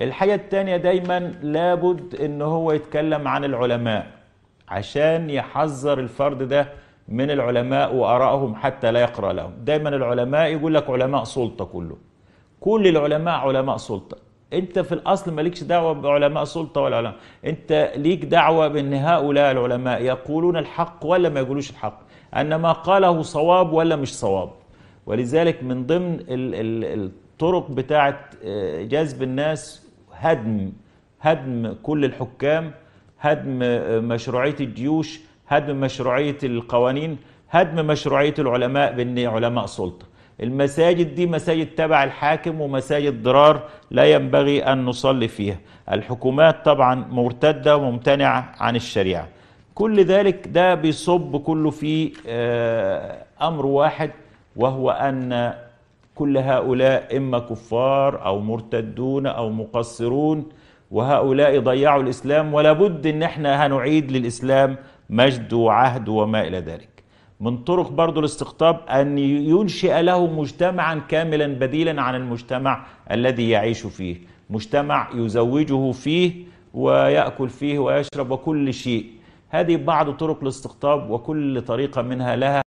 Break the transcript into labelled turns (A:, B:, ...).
A: الحاجة التانية دايما لابد ان هو يتكلم عن العلماء عشان يحذر الفرد ده من العلماء وارائهم حتى لا يقرأ لهم دايما العلماء يقول لك علماء سلطة كله كل العلماء علماء سلطة انت في الاصل مالكش دعوة بعلماء سلطة ولا علماء انت ليك دعوة بان هؤلاء العلماء يقولون الحق ولا ما يقولوش الحق ان ما قاله صواب ولا مش صواب ولذلك من ضمن الطرق بتاعت آه، جذب الناس هدم هدم كل الحكام هدم مشروعية الجيوش هدم مشروعية القوانين هدم مشروعية العلماء بأن علماء سلطة المساجد دي مساجد تبع الحاكم ومساجد ضرار لا ينبغي أن نصلي فيها الحكومات طبعا مرتدة وممتنعة عن الشريعة كل ذلك ده بيصب كله في آه، أمر واحد وهو أن كل هؤلاء إما كفار أو مرتدون أو مقصرون وهؤلاء ضيعوا الإسلام ولا بد إن احنا هنعيد للإسلام مجد وعهد وما إلى ذلك من طرق برضو الاستقطاب أن ينشئ له مجتمعا كاملا بديلا عن المجتمع الذي يعيش فيه مجتمع يزوجه فيه ويأكل فيه ويشرب وكل شيء هذه بعض طرق الاستقطاب وكل طريقة منها لها